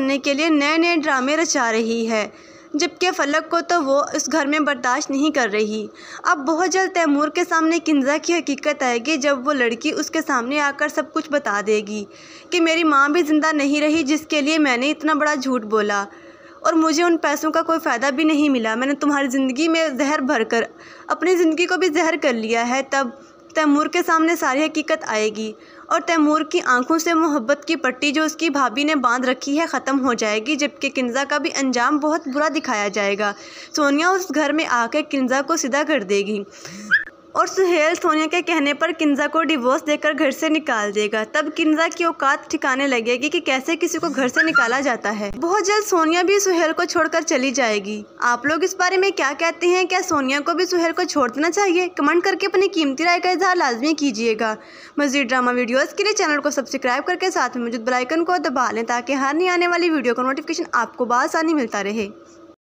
करने के लिए नए नए ड्रामे रचा रही है जबकि फलक को तो वो इस घर में बर्दाश्त नहीं कर रही अब बहुत जल्द तैमूर के सामने किन्जा की हकीकत आएगी जब वो लड़की उसके सामने आकर सब कुछ बता देगी कि मेरी माँ भी ज़िंदा नहीं रही जिसके लिए मैंने इतना बड़ा झूठ बोला और मुझे उन पैसों का कोई फ़ायदा भी नहीं मिला मैंने तुम्हारी ज़िंदगी में जहर भर कर अपनी ज़िंदगी को भी जहर कर लिया है तब तैमूर के सामने सारी हकीकत आएगी और तैमूर की आंखों से मोहब्बत की पट्टी जो उसकी भाभी ने बांध रखी है ख़त्म हो जाएगी जबकि किन्जा का भी अंजाम बहुत बुरा दिखाया जाएगा सोनिया उस घर में आकर किन्जा को सीधा कर देगी और सुहेल सोनिया के कहने पर किन्जा को डिवोर्स देकर घर से निकाल देगा तब किन्जा की औकात ठिकाने लगेगी कि कैसे किसी को घर से निकाला जाता है बहुत जल्द सोनिया भी सुहेल को छोड़कर चली जाएगी आप लोग इस बारे में क्या कहते हैं क्या सोनिया को भी सुहेल को छोड़ देना चाहिए कमेंट करके अपनी कीमती राय का इजहार लाजमी कीजिएगा मजीद ड्रामा वीडियोज़ के लिए चैनल को सब्सक्राइब करके साथ में मौजूद बेलाइकन को दबा लें ताकि हर नई आने वाली वीडियो का नोटिफिकेशन आपको बसानी मिलता रहे